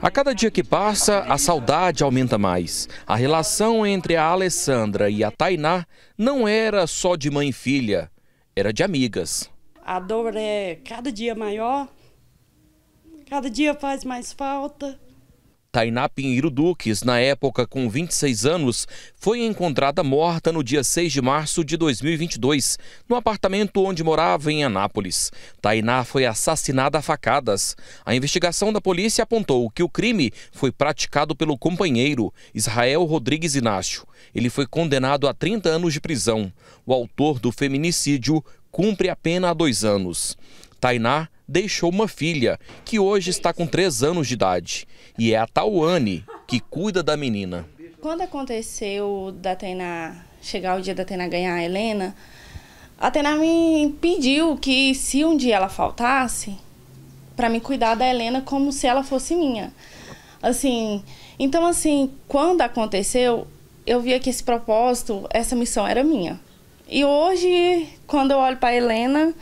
A cada dia que passa, a saudade aumenta mais. A relação entre a Alessandra e a Tainá não era só de mãe e filha, era de amigas. A dor é cada dia maior, cada dia faz mais falta. Tainá Pinheiro Duques, na época com 26 anos, foi encontrada morta no dia 6 de março de 2022, no apartamento onde morava em Anápolis. Tainá foi assassinada a facadas. A investigação da polícia apontou que o crime foi praticado pelo companheiro, Israel Rodrigues Inácio. Ele foi condenado a 30 anos de prisão. O autor do feminicídio cumpre a pena há dois anos. Tainá deixou uma filha, que hoje está com 3 anos de idade. E é a Tauane que cuida da menina. Quando aconteceu da Atena chegar o dia da Atena ganhar a Helena, a Atena me pediu que se um dia ela faltasse, para me cuidar da Helena como se ela fosse minha. Assim, então assim, quando aconteceu, eu via que esse propósito, essa missão era minha. E hoje, quando eu olho para Helena,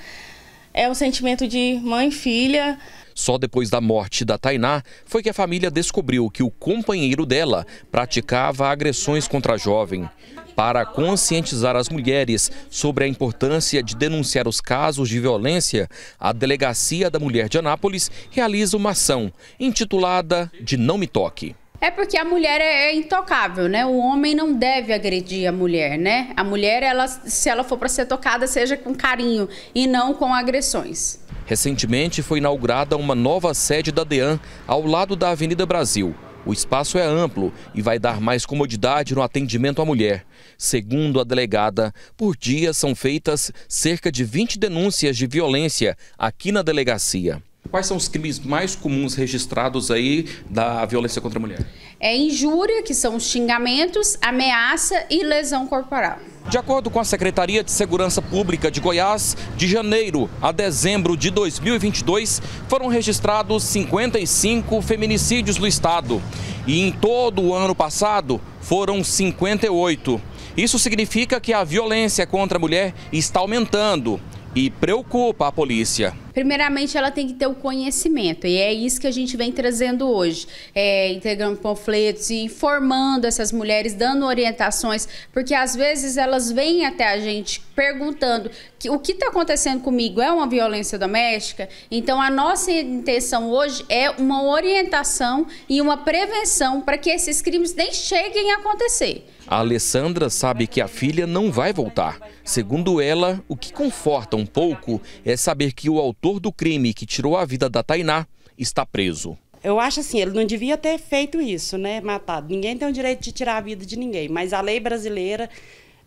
é o sentimento de mãe e filha. Só depois da morte da Tainá foi que a família descobriu que o companheiro dela praticava agressões contra a jovem. Para conscientizar as mulheres sobre a importância de denunciar os casos de violência, a Delegacia da Mulher de Anápolis realiza uma ação intitulada De Não Me Toque. É porque a mulher é, é intocável, né? O homem não deve agredir a mulher, né? A mulher, ela, se ela for para ser tocada, seja com carinho e não com agressões. Recentemente foi inaugurada uma nova sede da DEAN ao lado da Avenida Brasil. O espaço é amplo e vai dar mais comodidade no atendimento à mulher. Segundo a delegada, por dia são feitas cerca de 20 denúncias de violência aqui na delegacia. Quais são os crimes mais comuns registrados aí da violência contra a mulher? É injúria, que são os xingamentos, ameaça e lesão corporal. De acordo com a Secretaria de Segurança Pública de Goiás, de janeiro a dezembro de 2022, foram registrados 55 feminicídios no estado. E em todo o ano passado, foram 58. Isso significa que a violência contra a mulher está aumentando e preocupa a polícia. Primeiramente, ela tem que ter o conhecimento. E é isso que a gente vem trazendo hoje. É, entregando panfletos e informando essas mulheres, dando orientações. Porque às vezes elas vêm até a gente perguntando que, o que está acontecendo comigo é uma violência doméstica. Então, a nossa intenção hoje é uma orientação e uma prevenção para que esses crimes nem cheguem a acontecer. A Alessandra sabe que a filha não vai voltar. Segundo ela, o que conforta um pouco é saber que o autor do crime que tirou a vida da Tainá está preso. Eu acho assim, ele não devia ter feito isso, né? Matado. Ninguém tem o direito de tirar a vida de ninguém, mas a lei brasileira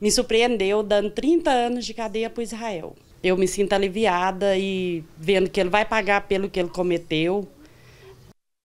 me surpreendeu dando 30 anos de cadeia para Israel. Eu me sinto aliviada e vendo que ele vai pagar pelo que ele cometeu.